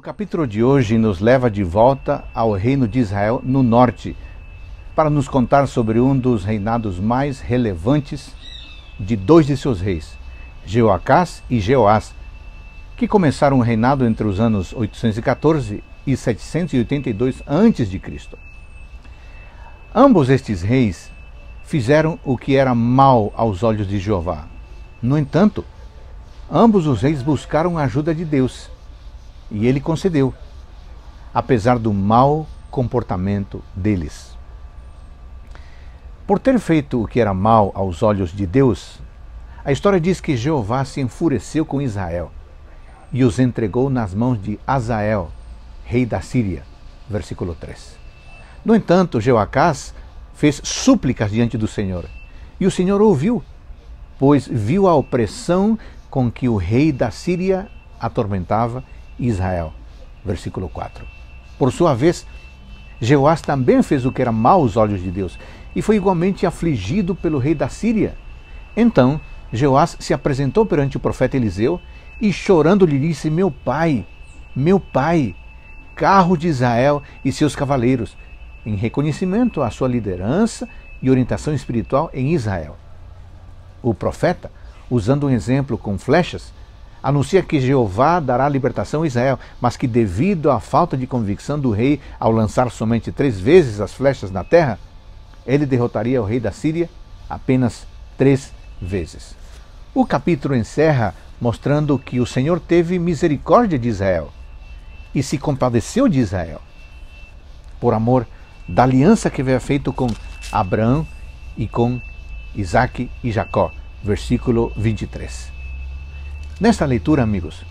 O capítulo de hoje nos leva de volta ao reino de Israel no norte, para nos contar sobre um dos reinados mais relevantes de dois de seus reis, Jeoacás e Jeoás, que começaram um reinado entre os anos 814 e 782 a.C. Ambos estes reis fizeram o que era mal aos olhos de Jeová. No entanto, ambos os reis buscaram a ajuda de Deus e ele concedeu, apesar do mau comportamento deles. Por ter feito o que era mal aos olhos de Deus, a história diz que Jeová se enfureceu com Israel e os entregou nas mãos de Azael, rei da Síria. Versículo 3. No entanto, Jeoacás fez súplicas diante do Senhor e o Senhor ouviu, pois viu a opressão com que o rei da Síria atormentava Israel. Versículo 4. Por sua vez, Jeoás também fez o que era mau aos olhos de Deus e foi igualmente afligido pelo rei da Síria. Então, Jeoás se apresentou perante o profeta Eliseu e, chorando, lhe disse: Meu pai, meu pai, carro de Israel e seus cavaleiros, em reconhecimento à sua liderança e orientação espiritual em Israel. O profeta, usando um exemplo com flechas, anuncia que Jeová dará libertação a Israel, mas que, devido à falta de convicção do rei ao lançar somente três vezes as flechas na terra, ele derrotaria o rei da Síria apenas três vezes. O capítulo encerra mostrando que o Senhor teve misericórdia de Israel e se compadeceu de Israel por amor da aliança que havia feito com Abraão e com Isaac e Jacó. Versículo 23. Nesta leitura, amigos,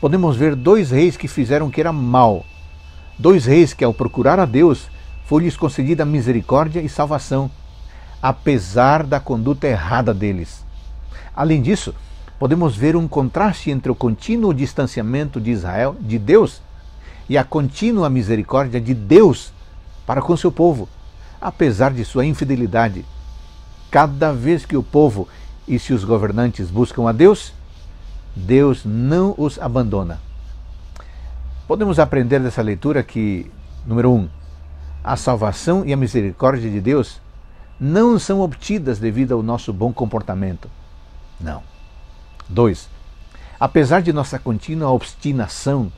podemos ver dois reis que fizeram o que era mal. Dois reis que, ao procurar a Deus, foi-lhes concedida misericórdia e salvação, apesar da conduta errada deles. Além disso, podemos ver um contraste entre o contínuo distanciamento de Israel de Deus e a contínua misericórdia de Deus para com seu povo, apesar de sua infidelidade. Cada vez que o povo e se os governantes buscam a Deus, Deus não os abandona. Podemos aprender dessa leitura que, número um, a salvação e a misericórdia de Deus não são obtidas devido ao nosso bom comportamento. Não. Dois, apesar de nossa contínua obstinação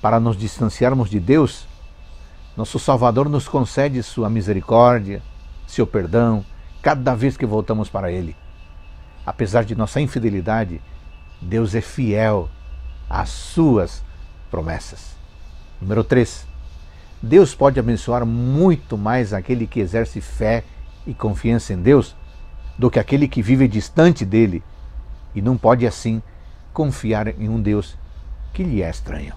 para nos distanciarmos de Deus, nosso Salvador nos concede sua misericórdia, seu perdão, cada vez que voltamos para Ele. Apesar de nossa infidelidade, Deus é fiel às suas promessas. Número 3. Deus pode abençoar muito mais aquele que exerce fé e confiança em Deus do que aquele que vive distante dele e não pode assim confiar em um Deus que lhe é estranho.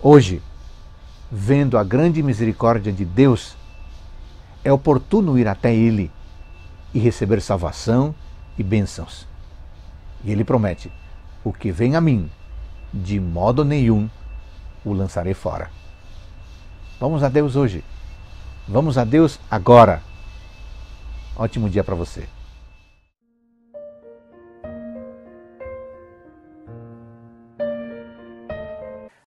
Hoje, vendo a grande misericórdia de Deus, é oportuno ir até ele e receber salvação e bênçãos. E ele promete: O que vem a mim, de modo nenhum o lançarei fora. Vamos a Deus hoje. Vamos a Deus agora. Ótimo dia para você.